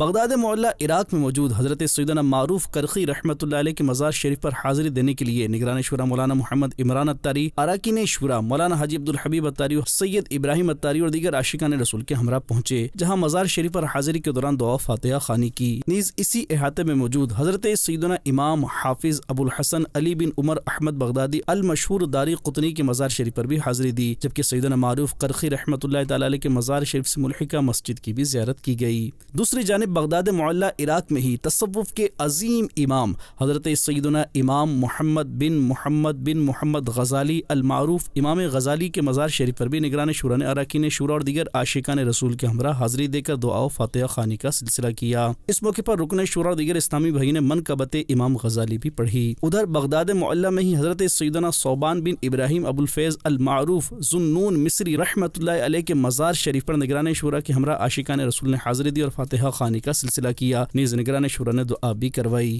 Baghdad معلہ Iraq میں موجود حضرت سیدنا معروف کرخی رحمۃ اللہ علیہ کے مزار شریف پر حاضری دینے کے لیے نگران شورا مولانا محمد عمران اتاری اراکین شورا مولانا حاجی عبدالحبیب اتاری سید ابراہیم اتاری اور دیگر عاشقان رسول کے ہمراہ پہنچے جہاں مزار شریف پر حاضری کے دوران دعا فاتحہ خانی کی نیز اسی احاطے میں موجود حضرت سیدنا امام حافظ ابو الحسن علی بن عمر احمد بغدادی المشہور داری قطنی کے مزار شریف پر بھی حاضری دی جبکہ سیدنا معروف کرخی رحمۃ اللہ تعالی کے مزار شریف سے ملحقہ مسجد کی بھی زیارت کی گئی دوسری جانب بغداد معلہ عراق میں ہی تصوف کے عظیم امام حضرت سیدنا امام محمد بن محمد بن محمد غزالی المعروف امام غزالی کے مزار شریف پر بھی نگران شورا نے شورا اور دیگر رسول کے ہمراہ حاضری دے کر و فاتحہ خانی کا سلسلہ کیا اس موقع پر رکن شورا اور دیگر اسلامی بھائی نے من کبت امام غزالی بھی پڑھی ادھر بغداد معلہ میں ہی حضرت سیدنا صوبان بن ابراہیم ابو الفیض المعروف مصری رحمت اللہ علیہ کے مزار شریف پر نگران شورا کے ہمراہ عاشقان رسول نے حاضری دی اور فاتحہ خانی کا سلسلہ کیا نیز شورا نے دعا بھی کروائی